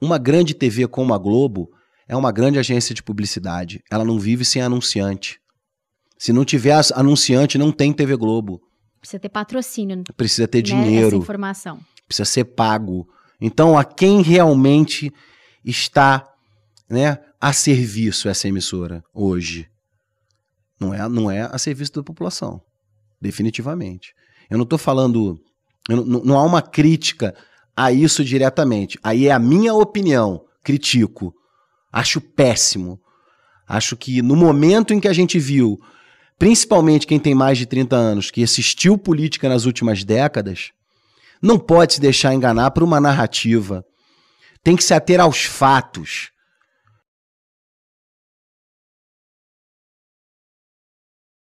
Uma grande TV como a Globo é uma grande agência de publicidade. Ela não vive sem anunciante. Se não tiver anunciante, não tem TV Globo. Precisa ter patrocínio. Né? Precisa ter né? dinheiro. Essa informação. Precisa ser pago. Então, a quem realmente está né, a serviço essa emissora hoje? Não é, não é a serviço da população. Definitivamente. Eu não estou falando. Não, não há uma crítica a isso diretamente. Aí é a minha opinião, critico. Acho péssimo. Acho que no momento em que a gente viu, principalmente quem tem mais de 30 anos, que assistiu política nas últimas décadas, não pode se deixar enganar por uma narrativa. Tem que se ater aos fatos.